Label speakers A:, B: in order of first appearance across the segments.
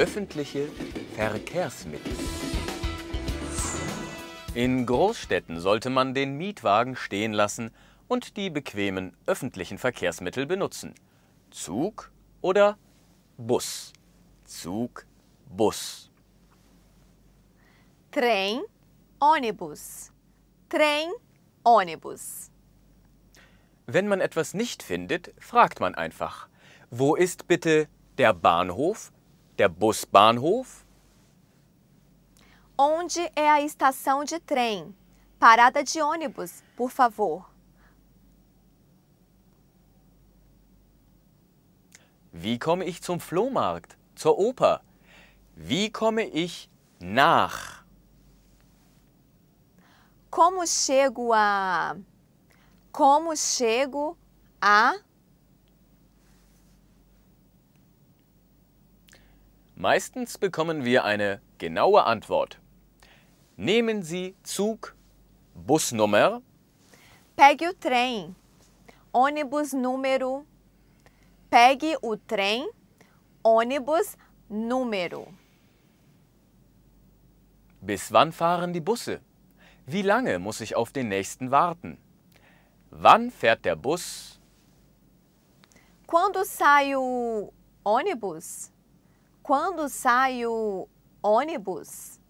A: öffentliche Verkehrsmittel. In Großstädten sollte man den Mietwagen stehen lassen und die bequemen öffentlichen Verkehrsmittel benutzen. Zug oder Bus. Zug, Bus.
B: Train, Onibus. Train, Onibus.
A: Wenn man etwas nicht findet, fragt man einfach, wo ist bitte der Bahnhof der Busbahnhof?
B: Onde é a estação de trem? Parada de ônibus, por favor.
A: Wie komme ich zum Flohmarkt, zur Oper? Wie komme ich nach?
B: Como chego a. Como chego a.
A: Meistens bekommen wir eine genaue Antwort. Nehmen Sie Zug, Busnummer.
B: Pegue o trem. Ônibus número. Pegue o trem. Ônibus número.
A: Bis wann fahren die Busse? Wie lange muss ich auf den nächsten warten? Wann fährt der Bus?
B: Quando sai o ônibus? Quando sai o ônibus?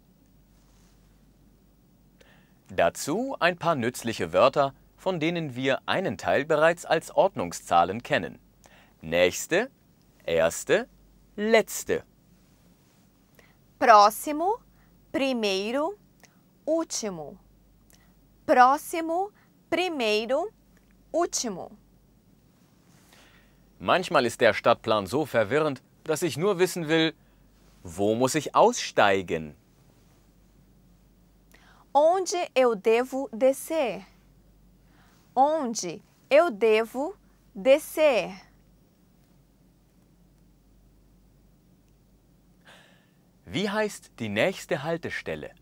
A: Dazu ein paar nützliche Wörter, von denen wir einen Teil bereits als Ordnungszahlen kennen. Nächste, erste, letzte.
B: Próximo, primeiro, último. Próximo, primeiro, último.
A: Manchmal ist der Stadtplan so verwirrend, dass ich nur wissen will, wo muss ich aussteigen?
B: Onde eu devo descer? Onde eu devo descer?
A: Wie heißt die nächste Haltestelle?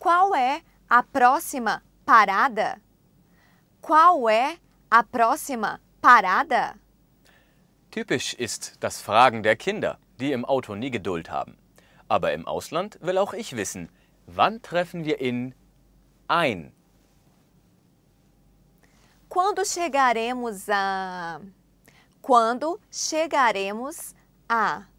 B: Qual é a próxima parada? Qual é a próxima parada?
A: Typisch ist das Fragen der Kinder, die im Auto nie Geduld haben. Aber im Ausland will auch ich wissen, wann treffen wir in ein?
B: Quando chegaremos a? Quando chegaremos a?